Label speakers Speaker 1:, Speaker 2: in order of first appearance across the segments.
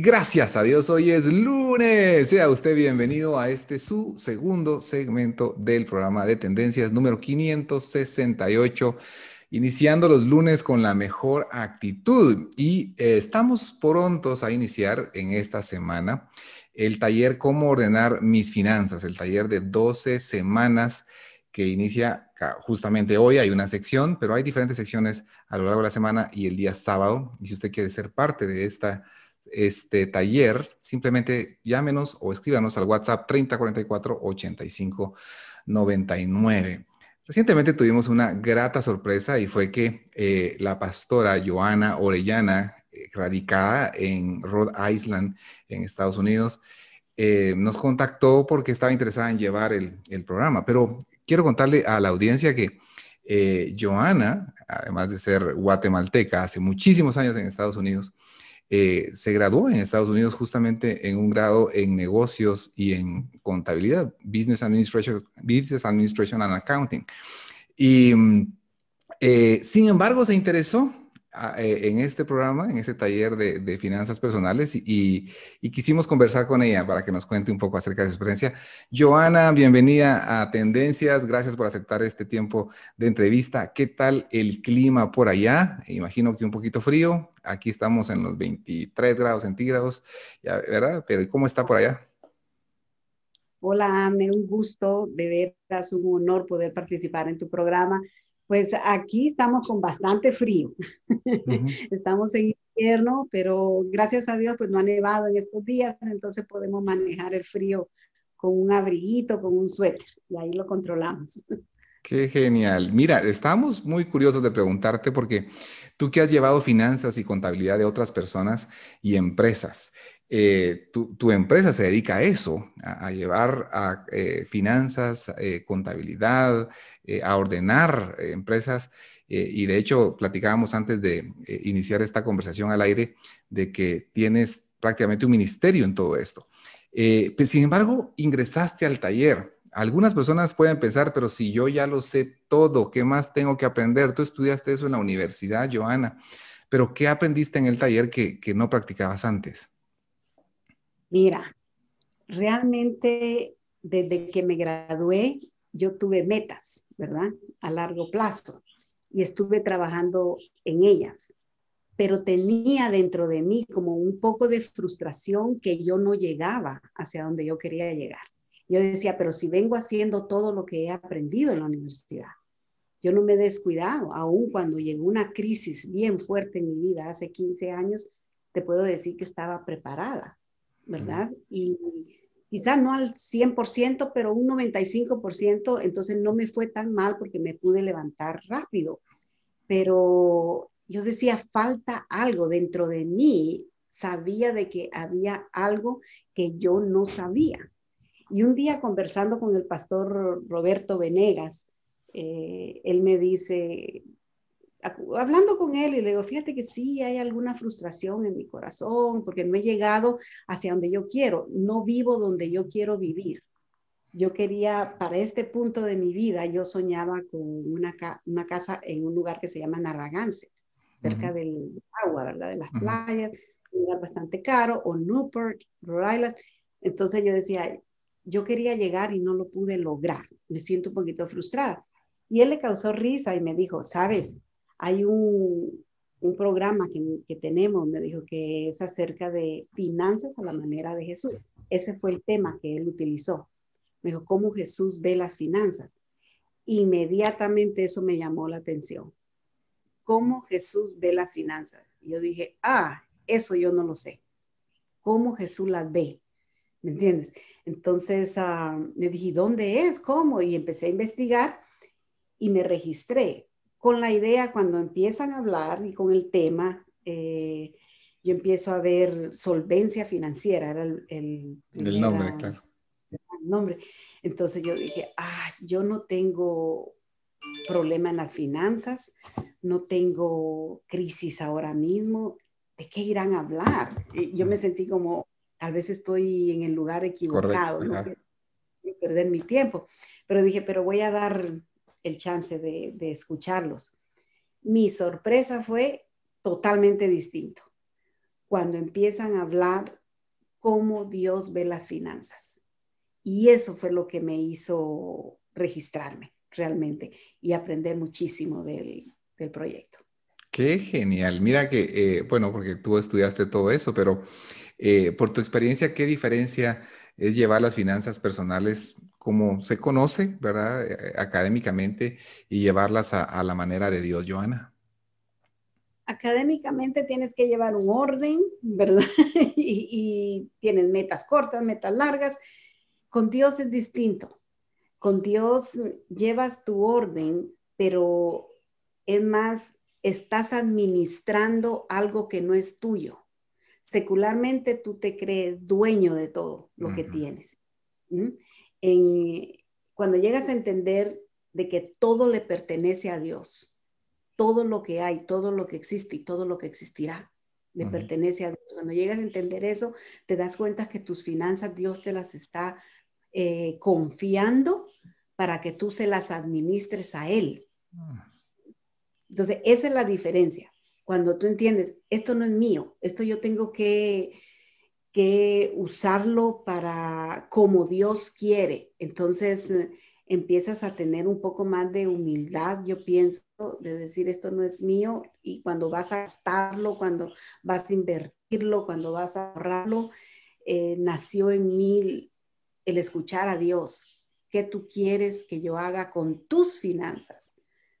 Speaker 1: gracias a Dios, hoy es lunes. Sea usted bienvenido a este su segundo segmento del programa de tendencias número 568 iniciando los lunes con la mejor actitud. Y eh, estamos prontos a iniciar en esta semana el taller Cómo ordenar mis finanzas, el taller de 12 semanas que inicia justamente hoy. Hay una sección, pero hay diferentes secciones a lo largo de la semana y el día sábado. Y si usted quiere ser parte de esta este taller, simplemente llámenos o escríbanos al WhatsApp 3044 99. Recientemente tuvimos una grata sorpresa y fue que eh, la pastora Joana Orellana, eh, radicada en Rhode Island, en Estados Unidos, eh, nos contactó porque estaba interesada en llevar el, programa. Pero quiero contarle a la audiencia que Joana, además de ser guatemalteca, hace muchísimos años en Estados Unidos, eh, se graduó en Estados Unidos justamente en un grado en negocios y en contabilidad, Business Administration, Administration and Accounting. Y mm, eh, sin embargo, se interesó eh, en este programa, en este taller de, finanzas personales y, quisimos conversar con ella para que nos cuente un poco acerca de su experiencia. Joana, bienvenida a Tendencias, gracias por aceptar este tiempo de entrevista. ¿Qué tal el clima por allá? Imagino que un poquito frío, aquí estamos en los 23 grados centígrados, ¿verdad? Pero ¿cómo está por allá?
Speaker 2: Hola, me un gusto, de Es un honor poder participar en tu programa pues aquí estamos con bastante frío. estamos en invierno, pero gracias a Dios pues no ha nevado en estos días, entonces podemos manejar el frío con un abriguito, con un suéter, y ahí lo controlamos.
Speaker 1: Qué genial. Mira, estamos muy curiosos de preguntarte porque tú que has llevado finanzas y contabilidad de otras personas y empresas, eh, tu, empresa se dedica a eso, a, llevar a eh, finanzas, eh, contabilidad, a ordenar empresas. y de hecho, platicábamos antes de iniciar esta conversación al aire de que tienes prácticamente un ministerio en todo esto. Pues, sin embargo, ingresaste al taller. Algunas personas pueden pensar, pero si yo ya lo sé todo, ¿qué más tengo que aprender? Tú estudiaste eso en la universidad, Joana, pero ¿qué aprendiste en el taller que no practicabas antes?
Speaker 2: Mira, realmente desde que me gradué, yo tuve metas, ¿verdad? A largo plazo y estuve trabajando en ellas, pero tenía dentro de mí como un poco de frustración que yo no llegaba hacia donde yo quería llegar. Yo decía, pero si vengo haciendo todo lo que he aprendido en la universidad, yo no me he descuidado, Aún cuando llegó una crisis bien fuerte en mi vida hace 15 años, te puedo decir que estaba preparada ¿verdad? Y quizá no al 100%, pero un 95%, entonces no me fue tan mal porque me pude levantar rápido. Pero yo decía, falta algo dentro de mí, sabía de que había algo que yo no sabía. Y un día conversando con el pastor Roberto Venegas, eh, él me dice, hablando con él y le digo, fíjate que sí, hay alguna frustración en mi corazón porque no he llegado hacia donde yo quiero, no vivo donde yo quiero vivir. Yo quería, para este punto de mi vida, yo soñaba con una, una casa en un lugar que se llama Narragansett, cerca del agua, De las playas, era bastante caro, o Newport, Rhode Island. Entonces yo decía, yo quería llegar y no lo pude lograr, me siento un poquito frustrada. Y él le causó risa y me dijo, sabes, hay un, programa que, tenemos, me dijo que es acerca de finanzas a la manera de Jesús. Ese fue el tema que él utilizó. Me dijo, ¿cómo Jesús ve las finanzas? Inmediatamente eso me llamó la atención. ¿Cómo Jesús ve las finanzas? yo dije, ah, eso yo no lo sé. ¿Cómo Jesús las ve? ¿Me entiendes? Entonces ah, me dije, ¿dónde es? ¿Cómo? Y empecé a investigar y me registré con la idea, cuando empiezan a hablar y con el tema, eh, yo empiezo a ver solvencia financiera, era el, nombre, claro. El nombre. Entonces yo dije, ah, yo no tengo problema en las finanzas, no tengo crisis ahora mismo, ¿de qué irán a hablar? yo me sentí como, tal vez estoy en el lugar equivocado, ¿no? perder mi tiempo, pero dije, pero voy a dar el chance de, escucharlos. Mi sorpresa fue totalmente distinto cuando empiezan a hablar cómo Dios ve las finanzas. Y eso fue lo que me hizo registrarme realmente y aprender muchísimo del, proyecto.
Speaker 1: Qué genial. Mira que, eh, bueno, porque tú estudiaste todo eso, pero eh, por tu experiencia, ¿qué diferencia es llevar las finanzas personales como se conoce, ¿verdad? Eh, académicamente y llevarlas a, la manera de Dios, Joana.
Speaker 2: Académicamente tienes que llevar un orden, ¿verdad? y tienes metas cortas, metas largas. Con Dios es distinto. Con Dios llevas tu orden, pero es más, estás administrando algo que no es tuyo secularmente tú te crees dueño de todo lo que tienes. cuando llegas a entender de que todo le pertenece a Dios, todo lo que hay, todo lo que existe y todo lo que existirá le pertenece a Dios. Cuando llegas a entender eso, te das cuenta que tus finanzas Dios te las está eh, confiando para que tú se las administres a Él. Ah. Entonces, esa es la diferencia cuando tú entiendes, esto no es mío, esto yo tengo que, que usarlo para como Dios quiere. Entonces eh, empiezas a tener un poco más de humildad, yo pienso, de decir esto no es mío y cuando vas a gastarlo, cuando vas a invertirlo, cuando vas a ahorrarlo, eh, nació en mí el escuchar a Dios. ¿Qué tú quieres que yo haga con tus finanzas?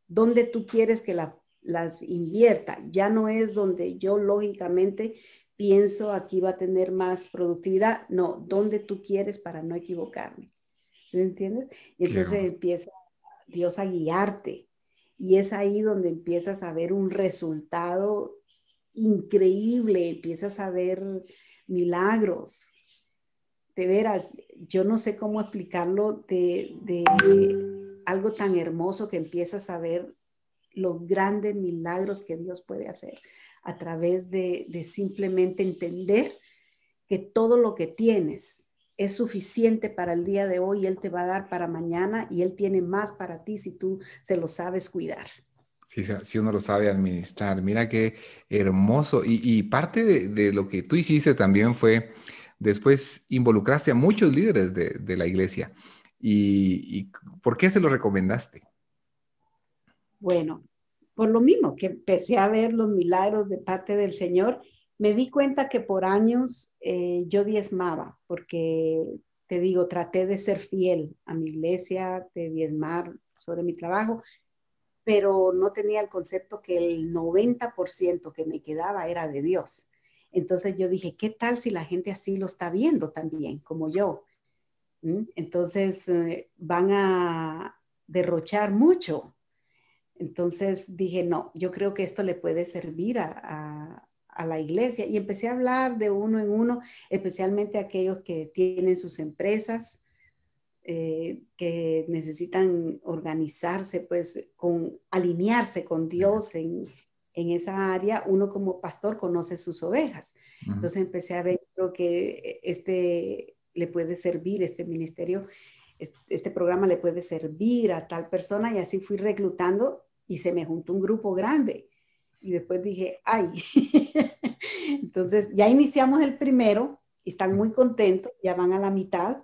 Speaker 2: ¿Dónde tú quieres que la las invierta. Ya no es donde yo lógicamente pienso aquí va a tener más productividad. No, donde tú quieres para no equivocarme. ¿Me entiendes? Y entonces empieza Dios a guiarte. Y es ahí donde empiezas a ver un resultado increíble, empiezas a ver milagros. De veras, yo no sé cómo explicarlo de, de algo tan hermoso que empiezas a ver los grandes milagros que Dios puede hacer a través de, simplemente entender que todo lo que tienes es suficiente para el día de hoy, Él te va a dar para mañana y Él tiene más para ti si tú se lo sabes cuidar.
Speaker 1: Si, si uno lo sabe administrar, mira qué hermoso. Y, parte de, lo que tú hiciste también fue, después involucraste a muchos líderes de, la iglesia. ¿Y por qué se lo recomendaste?
Speaker 2: Bueno, por lo mismo que empecé a ver los milagros de parte del Señor, me di cuenta que por años eh, yo diezmaba, porque te digo, traté de ser fiel a mi iglesia, de diezmar sobre mi trabajo, pero no tenía el concepto que el 90% que me quedaba era de Dios. Entonces yo dije, ¿qué tal si la gente así lo está viendo también, como yo? ¿Mm? Entonces eh, van a derrochar mucho entonces dije, no, yo creo que esto le puede servir a, a, la iglesia. Y empecé a hablar de uno en uno, especialmente aquellos que tienen sus empresas, eh, que necesitan organizarse, pues, con alinearse con Dios en, en esa área. Uno como pastor conoce sus ovejas. Entonces empecé a ver, lo que este le puede servir, este ministerio este, este programa le puede servir a tal persona y así fui reclutando y se me juntó un grupo grande. Y después dije, ay, entonces ya iniciamos el primero, están muy contentos, ya van a la mitad,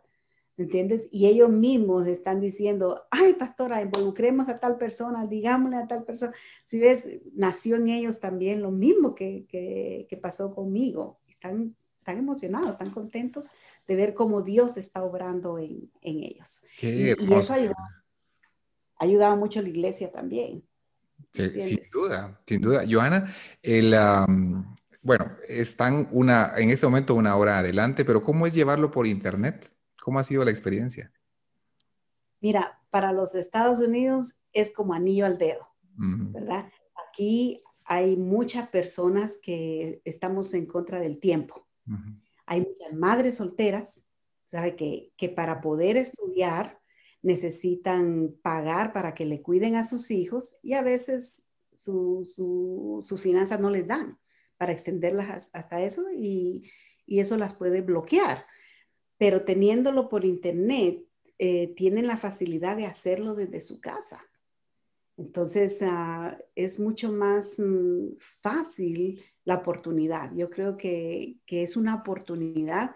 Speaker 2: entiendes? Y ellos mismos están diciendo, ay, pastora, involucremos a tal persona, digámosle a tal persona. Si ves, nació en ellos también lo mismo que, pasó conmigo. Están están emocionados, están contentos de ver cómo Dios está obrando en, ellos. y, eso ha mucho a la iglesia también
Speaker 1: sin duda, sin duda. Joana, el, bueno, están una, en este momento una hora adelante, pero ¿cómo es llevarlo por Internet? ¿Cómo ha sido la experiencia?
Speaker 2: Mira, para los Estados Unidos es como anillo al dedo, ¿verdad? Aquí hay muchas personas que estamos en contra del tiempo. Hay muchas madres solteras, ¿sabe? Que, que para poder estudiar necesitan pagar para que le cuiden a sus hijos y a veces sus finanzas no les dan para extenderlas hasta eso y, eso las puede bloquear. Pero teniéndolo por internet, eh, tienen la facilidad de hacerlo desde su casa. Entonces, ah, es mucho más mm, fácil la oportunidad. Yo creo que, es una oportunidad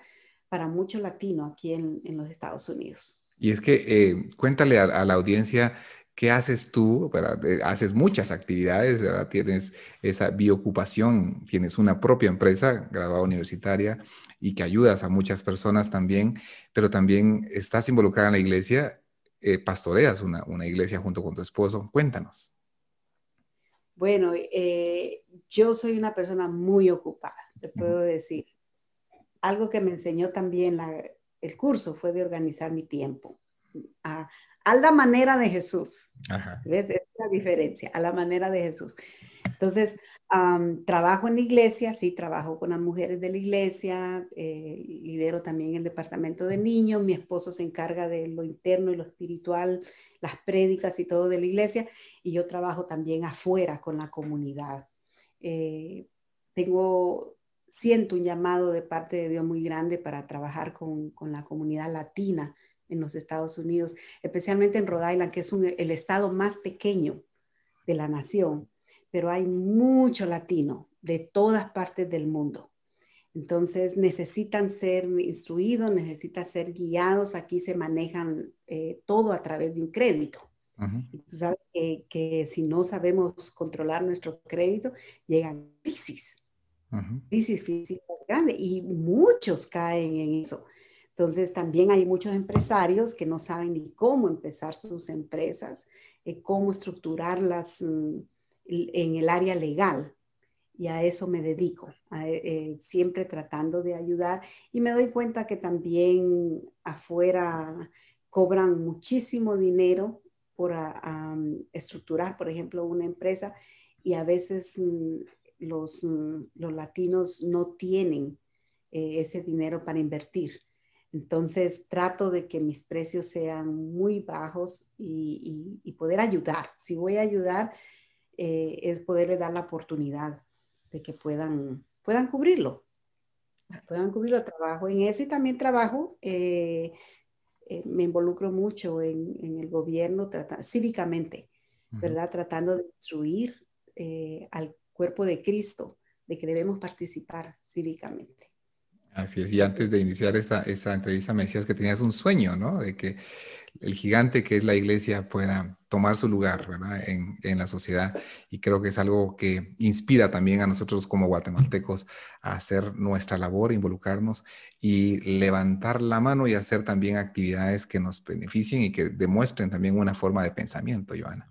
Speaker 2: para mucho latino aquí en, en los Estados Unidos.
Speaker 1: Y es que eh, cuéntale a, la audiencia qué haces tú, ¿verdad? Eh, haces muchas actividades, ¿verdad? tienes esa biocupación, tienes una propia empresa graduada universitaria y que ayudas a muchas personas también, pero también estás involucrada en la iglesia, eh, pastoreas una, iglesia junto con tu esposo. Cuéntanos.
Speaker 2: Bueno, yo soy una persona muy ocupada, te puedo decir. Algo que me enseñó también la, el curso fue de organizar mi tiempo. A, a la manera de Jesús. ¿Ves? es la diferencia, a la manera de Jesús. Entonces, trabajo en la iglesia, sí, trabajo con las mujeres de la iglesia, eh, lidero también el departamento de niños, mi esposo se encarga de lo interno y lo espiritual, las prédicas y todo de la iglesia, y yo trabajo también afuera con la comunidad. Eh, tengo siento un llamado de parte de Dios muy grande para trabajar con, la comunidad latina en los Estados Unidos, especialmente en Rhode Island, que es el estado más pequeño de la nación, pero hay mucho latino de todas partes del mundo. Entonces necesitan ser instruidos, necesitan ser guiados. Aquí se manejan eh, todo a través de un crédito. Tú sabes que, que, si no sabemos controlar nuestro crédito, llegan crisis. Crisis física grande y muchos caen en eso. Entonces también hay muchos empresarios que no saben ni cómo empezar sus empresas, eh, cómo estructurarlas mm, en el área legal. Y a eso me dedico, eh, eh, siempre tratando de ayudar. Y me doy cuenta que también afuera cobran muchísimo dinero por mm, estructurar, por ejemplo, una empresa y a veces mm, los, mm, los latinos no tienen eh, ese dinero para invertir. Entonces trato de que mis precios sean muy bajos y, poder ayudar. Si voy a ayudar, eh, es poderle dar la oportunidad de que puedan, puedan cubrirlo. Puedan cubrirlo. Trabajo en eso y también trabajo, eh, me involucro mucho en, el gobierno cívicamente, ¿verdad? Tratando de instruir al, cuerpo de Cristo, de que debemos participar cívicamente.
Speaker 1: Así es, y antes de iniciar esta, esta, entrevista me decías que tenías un sueño, ¿no? De que el gigante que es la iglesia pueda tomar su lugar, ¿verdad? En, en la sociedad. Y creo que es algo que inspira también a nosotros como guatemaltecos a hacer nuestra labor, involucrarnos y levantar la mano y hacer también actividades que nos beneficien y que demuestren también una forma de pensamiento, Joana.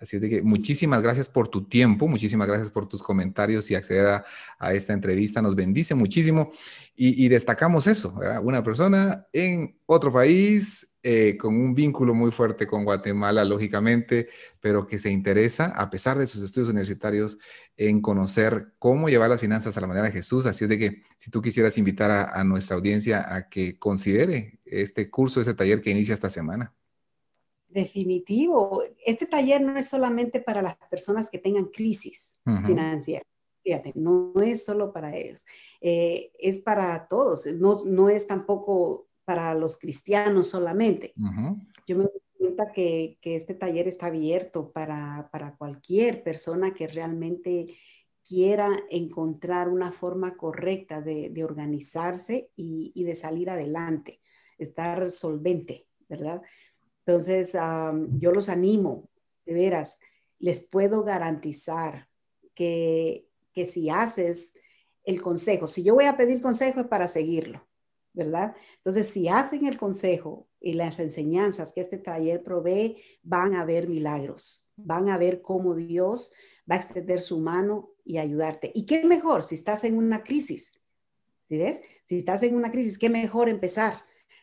Speaker 1: Así es de que muchísimas gracias por tu tiempo, muchísimas gracias por tus comentarios y acceder a, esta entrevista. Nos bendice muchísimo y, destacamos eso, una persona en otro país eh, con un vínculo muy fuerte con Guatemala, lógicamente, pero que se interesa, a pesar de sus estudios universitarios, en conocer cómo llevar las finanzas a la manera de Jesús. Así es de que si tú quisieras invitar a, a nuestra audiencia a que considere este curso, este taller que inicia esta semana.
Speaker 2: Definitivo. Este taller no es solamente para las personas que tengan crisis financiera. Fíjate, no es solo para ellos, eh, es para todos, no, no es tampoco para los cristianos solamente. Yo me doy cuenta que, este taller está abierto para, cualquier persona que realmente quiera encontrar una forma correcta de, organizarse y, y, de salir adelante, estar solvente, ¿verdad? Entonces, yo los animo, de veras, les puedo garantizar que, que si haces el consejo, si yo voy a pedir consejo es para seguirlo, ¿verdad? Entonces, si hacen el consejo y las enseñanzas que este taller provee, van a ver milagros, van a ver cómo Dios va a extender su mano y ayudarte. ¿Y qué mejor si estás en una crisis? ¿Sí ves? Si estás en una crisis, qué mejor empezar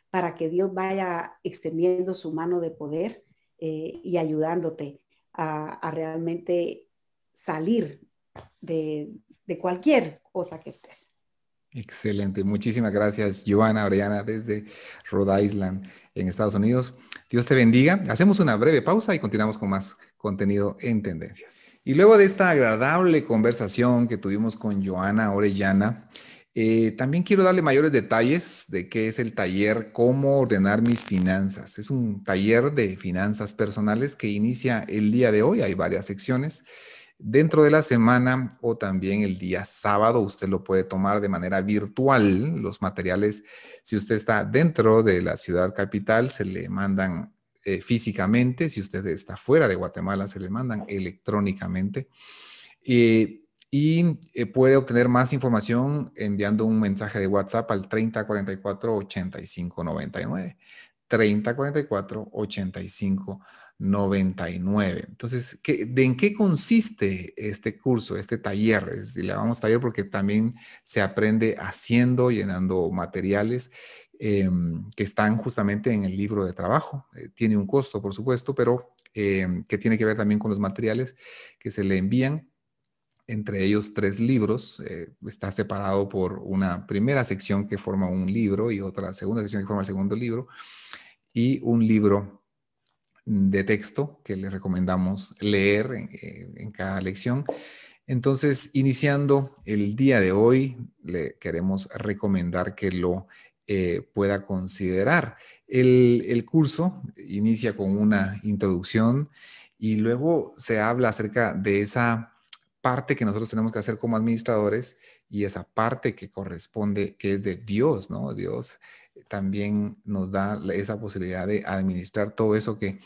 Speaker 2: para que Dios vaya extendiendo su mano de poder eh, y ayudándote a, realmente salir de, de, cualquier cosa que estés.
Speaker 1: Excelente, muchísimas gracias, Joana Orellana, desde Rhode Island, en Estados Unidos. Dios te bendiga. Hacemos una breve pausa y continuamos con más contenido en Tendencias. Y luego de esta agradable conversación que tuvimos con Joana Orellana, eh, también quiero darle mayores detalles de qué es el taller Cómo ordenar mis finanzas. Es un taller de finanzas personales que inicia el día de hoy. Hay varias secciones dentro de la semana o también el día sábado. Usted lo puede tomar de manera virtual. Los materiales, si usted está dentro de la ciudad capital, se le mandan eh, físicamente. Si usted está fuera de Guatemala, se le mandan electrónicamente. Eh, y eh, puede obtener más información enviando un mensaje de WhatsApp al 3044 8599. 3044 8599. Entonces, ¿de en qué consiste este curso, este taller? Es le llamamos taller porque también se aprende haciendo, llenando materiales em, que están justamente en el libro de trabajo. Eh, tiene un costo, por supuesto, pero em, que tiene que ver también con los materiales que se le envían entre ellos tres libros. Eh, está separado por una primera sección que forma un libro y otra segunda sección que forma el segundo libro y un libro de texto que les recomendamos leer en, eh, cada lección. Entonces, iniciando el día de hoy, le queremos recomendar que lo eh, pueda considerar. El, el curso inicia con una introducción y luego se habla acerca de esa parte que nosotros tenemos que hacer como administradores y esa parte que corresponde, que es de Dios, ¿no? Dios también nos da esa posibilidad de administrar todo eso que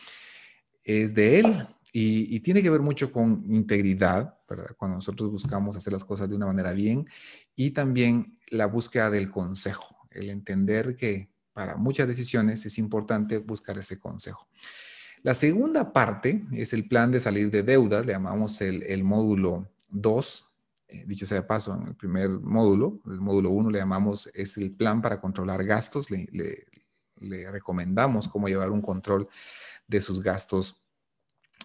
Speaker 1: es de Él y, y tiene que ver mucho con integridad, ¿verdad? Cuando nosotros buscamos hacer las cosas de una manera bien y también la búsqueda del consejo, el entender que para muchas decisiones es importante buscar ese consejo. La segunda parte es el plan de salir de deudas, le llamamos el, módulo 2. Eh, dicho sea de paso, en el primer módulo, el módulo 1 le llamamos es el plan para controlar gastos, le recomendamos cómo llevar un control de sus gastos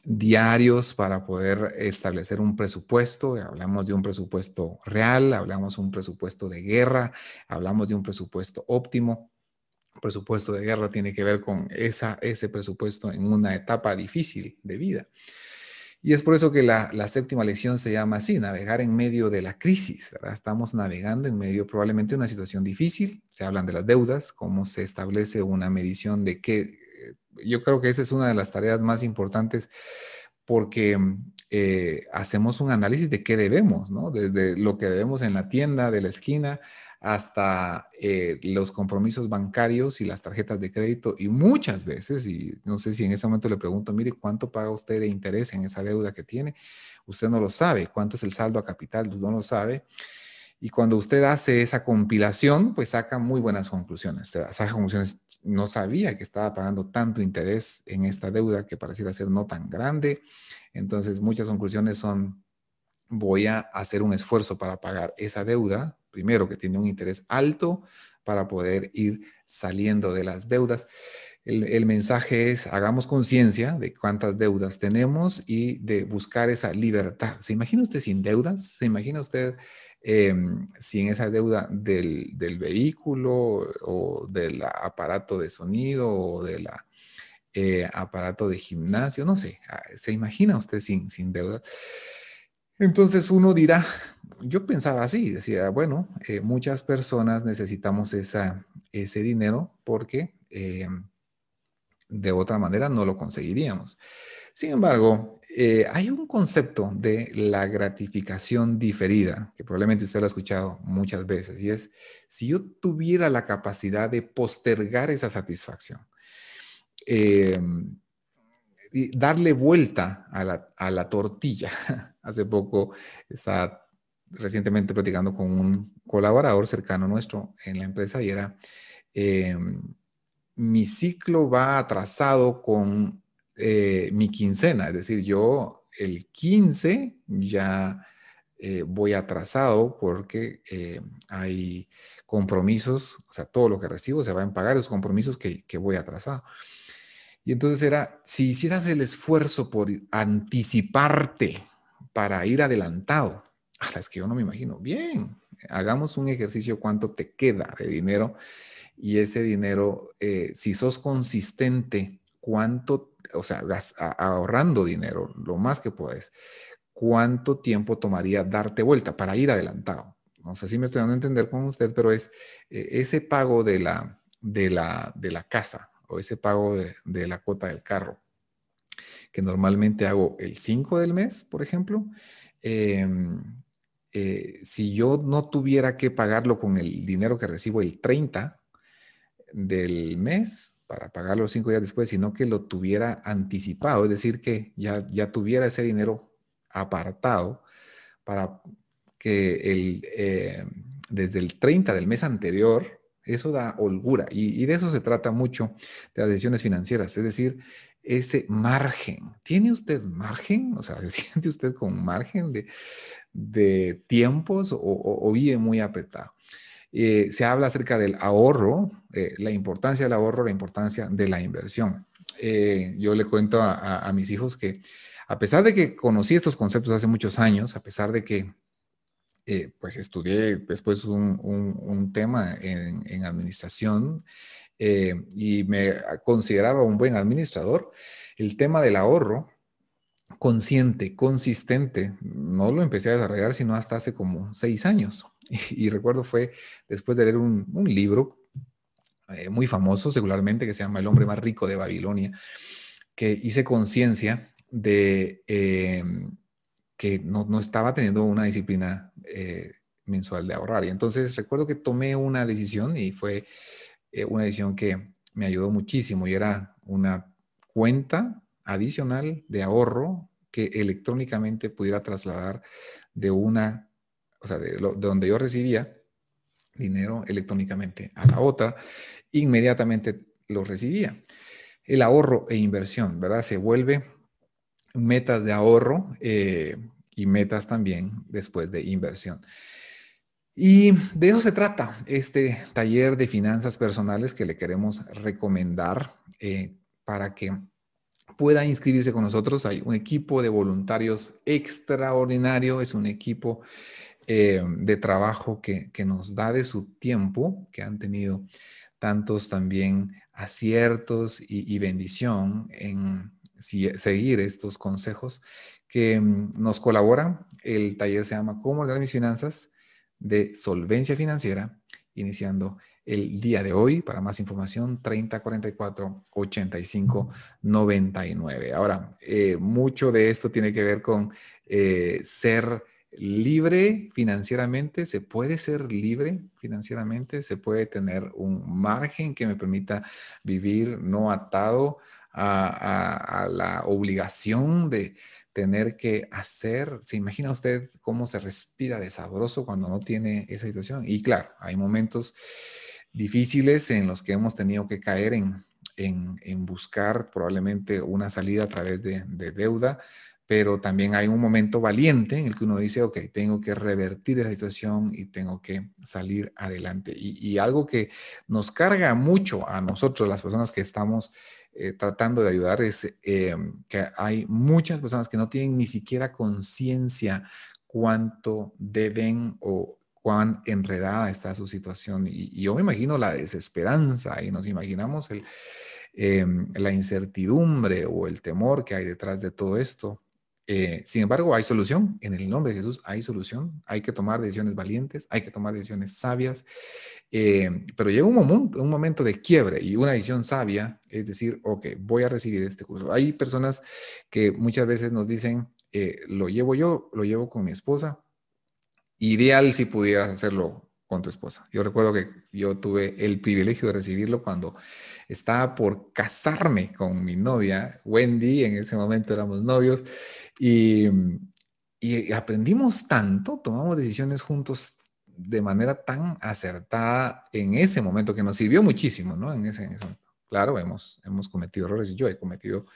Speaker 1: diarios para poder establecer un presupuesto. Hablamos de un presupuesto real, hablamos de un presupuesto de guerra, hablamos de un presupuesto óptimo presupuesto de guerra tiene que ver con esa, ese presupuesto en una etapa difícil de vida. Y es por eso que la, séptima lección se llama así, navegar en medio de la crisis. Estamos navegando en medio probablemente una situación difícil. Se hablan de las deudas, cómo se establece una medición de qué. Yo creo que esa es una de las tareas más importantes porque eh, hacemos un análisis de qué debemos, ¿no? Desde lo que debemos en la tienda de la esquina hasta eh, los compromisos bancarios y las tarjetas de crédito y muchas veces, y no sé si en ese momento le pregunto, mire, ¿cuánto paga usted de interés en esa deuda que tiene? Usted no lo sabe, ¿cuánto es el saldo a capital? Pues no lo sabe. Y cuando usted hace esa compilación, pues saca muy buenas conclusiones. Saca conclusiones, no sabía que estaba pagando tanto interés en esta deuda que pareciera ser no tan grande. Entonces, muchas conclusiones son, voy a hacer un esfuerzo para pagar esa deuda primero que tiene un interés alto para poder ir saliendo de las deudas. El, mensaje es, hagamos conciencia de cuántas deudas tenemos y de buscar esa libertad. ¿Se imagina usted sin deudas? ¿Se imagina usted em, sin esa deuda del, vehículo o del aparato de sonido o del eh, aparato de gimnasio? No sé, ah, ¿se imagina usted sin, sin deudas? Entonces uno dirá, yo pensaba así, decía, bueno, eh, muchas personas necesitamos ese dinero porque eh, de otra manera no lo conseguiríamos. Sin embargo, eh, hay un concepto de la gratificación diferida, que probablemente usted lo ha escuchado muchas veces, y es, si yo tuviera la capacidad de postergar esa satisfacción, darle vuelta a la, tortilla. Hace poco estaba recientemente platicando con un colaborador cercano nuestro en la empresa y era, em, mi ciclo va atrasado con eh, mi quincena, es decir, yo el 15 ya eh, voy atrasado porque eh, hay compromisos, o sea, todo lo que recibo se va a pagar esos compromisos que voy atrasado. Y entonces era, si hicieras el esfuerzo por anticiparte para ir adelantado, ah, es que yo no me imagino, bien, hagamos un ejercicio cuánto te queda de dinero y ese dinero, eh, si sos consistente, cuánto, o sea, ahorrando dinero lo más que puedes, cuánto tiempo tomaría darte vuelta para ir adelantado. No sé si me estoy dando a entender con usted, pero es eh, ese pago de la, de la casa o ese pago de, la cuota del carro, que normalmente hago el 5 del mes, por ejemplo, em, eh, si yo no tuviera que pagarlo con el dinero que recibo el 30 del mes para pagarlo cinco días después, sino que lo tuviera anticipado, es decir, que ya, ya tuviera ese dinero apartado para que em, desde el 30 del mes anterior eso da holgura y, de eso se trata mucho de las decisiones financieras, es decir, ese margen. ¿Tiene usted margen? O sea, ¿se siente usted con margen de, tiempos o, o, vive muy apretado? Eh, se habla acerca del ahorro, eh, la importancia del ahorro, la importancia de la inversión. Eh, yo le cuento a mis hijos que a pesar de que conocí estos conceptos hace muchos años, a pesar de que eh, pues estudié después un, tema en, administración eh, y me ah, consideraba un buen administrador. El tema del ahorro consciente, consistente, no lo empecé a desarrollar sino hasta hace como seis años. Y, recuerdo fue después de leer un, libro eh, muy famoso seguramente que se llama El hombre más rico de Babilonia, que hice conciencia de em, que no, no estaba teniendo una disciplina eh, mensual de ahorrar. Y entonces recuerdo que tomé una decisión y fue eh, una decisión que me ayudó muchísimo y era una cuenta adicional de ahorro que electrónicamente pudiera trasladar de una, o sea, de, lo, de donde yo recibía dinero electrónicamente a la otra, inmediatamente lo recibía. El ahorro e inversión, ¿verdad? Se vuelve metas de ahorro eh, y metas también después de inversión. Y de eso se trata este taller de finanzas personales que le queremos recomendar eh, para que pueda inscribirse con nosotros. Hay un equipo de voluntarios extraordinario, es un equipo eh, de trabajo que, nos da de su tiempo, que han tenido tantos también aciertos y, y bendición en seguir estos consejos que mm, nos colaboran. El taller se llama Cómo organizar mis finanzas de solvencia financiera, iniciando el día de hoy. Para más información, 30 44 85 99. Ahora, eh, mucho de esto tiene que ver con eh, ser libre financieramente, se puede ser libre financieramente, se puede tener un margen que me permita vivir no atado a, la obligación de tener que hacer. ¿Se imagina usted cómo se respira de sabroso cuando no tiene esa situación? Y claro, hay momentos difíciles en los que hemos tenido que caer en, en, buscar probablemente una salida a través de, deuda, pero también hay un momento valiente en el que uno dice, ok, tengo que revertir esa situación y tengo que salir adelante. y algo que nos carga mucho a nosotros, las personas que estamos eh, tratando de ayudar es em, que hay muchas personas que no tienen ni siquiera conciencia cuánto deben o cuán enredada está su situación. Y, yo me imagino la desesperanza y nos imaginamos em, la incertidumbre o el temor que hay detrás de todo esto. Eh, sin embargo, hay solución. En el nombre de Jesús hay solución. Hay que tomar decisiones valientes, hay que tomar decisiones sabias. Eh, pero llega un momento, un momento de quiebre y una decisión sabia es decir, ok, voy a recibir este curso. Hay personas que muchas veces nos dicen, eh, lo llevo yo, lo llevo con mi esposa. Ideal si pudieras hacerlo con tu esposa. Yo recuerdo que yo tuve el privilegio de recibirlo cuando estaba por casarme con mi novia, Wendy, en ese momento éramos novios, y, aprendimos tanto, tomamos decisiones juntos de manera tan acertada en ese momento que nos sirvió muchísimo, ¿no? En ese, momento. Claro, hemos, hemos cometido errores y yo he cometido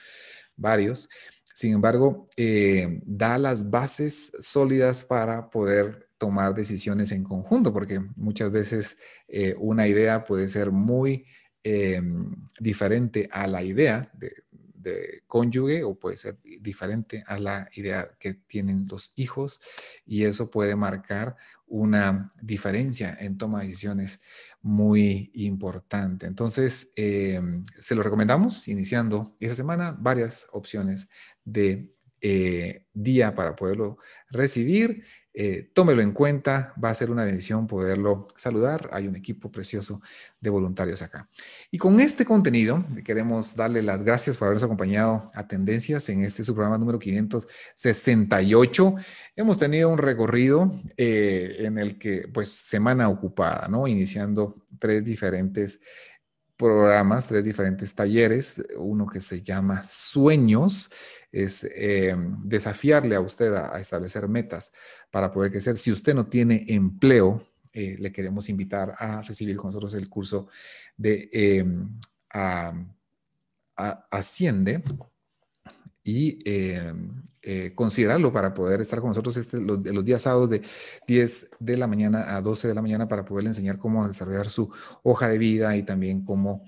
Speaker 1: varios, sin embargo, eh, da las bases sólidas para poder tomar decisiones en conjunto, porque muchas veces eh, una idea puede ser muy eh, diferente a la idea de, cónyuge o puede ser diferente a la idea que tienen los hijos y eso puede marcar una diferencia en toma de decisiones muy importante. Entonces, se lo recomendamos iniciando esta semana varias opciones de eh, día para poderlo recibir. Eh, tómelo en cuenta, va a ser una bendición poderlo saludar. Hay un equipo precioso de voluntarios acá. Y con este contenido, queremos darle las gracias por habernos acompañado a Tendencias en este su programa número 568. Hemos tenido un recorrido eh, en el que, pues, semana ocupada, ¿no? Iniciando tres diferentes programas, tres diferentes talleres, uno que se llama Sueños, es eh, desafiarle a usted a, establecer metas para poder crecer. Si usted no tiene empleo, eh, le queremos invitar a recibir con nosotros el curso de eh, Asciende y considerarlo para poder estar con nosotros este, los, días sábados de 10 de la mañana a 12 de la mañana para poderle enseñar cómo desarrollar su hoja de vida y también cómo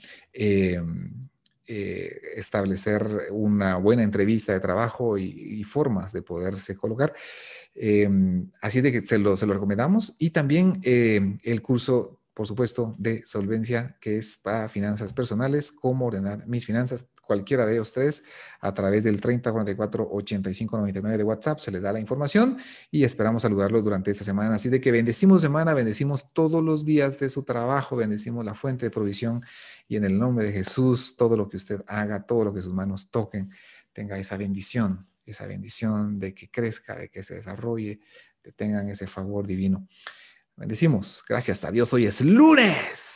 Speaker 1: eh, establecer una buena entrevista de trabajo y, formas de poderse colocar. Em, así de que se lo, recomendamos. Y también em, el curso, por supuesto, de solvencia, que es para finanzas personales, cómo ordenar mis finanzas cualquiera de ellos tres a través del 3044 8599 de WhatsApp. Se les da la información y esperamos saludarlos durante esta semana. Así de que bendecimos semana, bendecimos todos los días de su trabajo, bendecimos la fuente de provisión y en el nombre de Jesús, todo lo que usted haga, todo lo que sus manos toquen, tenga esa bendición, esa bendición de que crezca, de que se desarrolle, que tengan ese favor divino. Bendecimos. Gracias a Dios. Hoy es lunes.